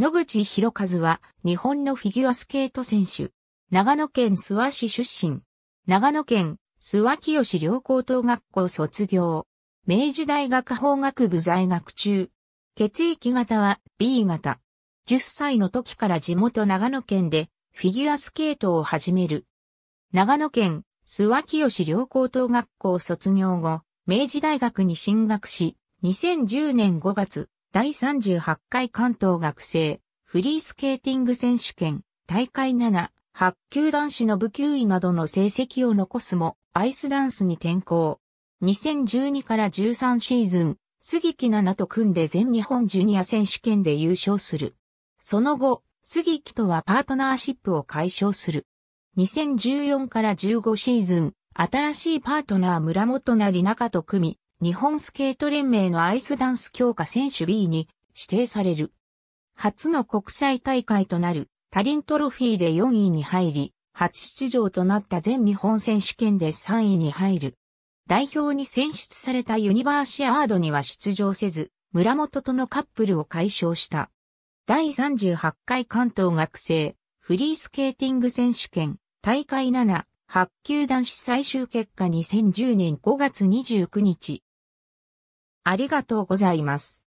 野口博和は日本のフィギュアスケート選手。長野県諏訪市出身。長野県諏訪清良高等学校卒業。明治大学法学部在学中。血液型は B 型。10歳の時から地元長野県でフィギュアスケートを始める。長野県諏訪清良高等学校卒業後、明治大学に進学し、2010年5月、第38回関東学生、フリースケーティング選手権、大会7、8級男子の部級位などの成績を残すも、アイスダンスに転向。2012から13シーズン、杉木奈々と組んで全日本ジュニア選手権で優勝する。その後、杉木とはパートナーシップを解消する。2014から15シーズン、新しいパートナー村本成中と組み、日本スケート連盟のアイスダンス強化選手 B に指定される。初の国際大会となるタリントロフィーで4位に入り、初出場となった全日本選手権で3位に入る。代表に選出されたユニバーシアードには出場せず、村本とのカップルを解消した。第38回関東学生フリースケーティング選手権大会7、8球男子最終結果2010年5月29日、ありがとうございます。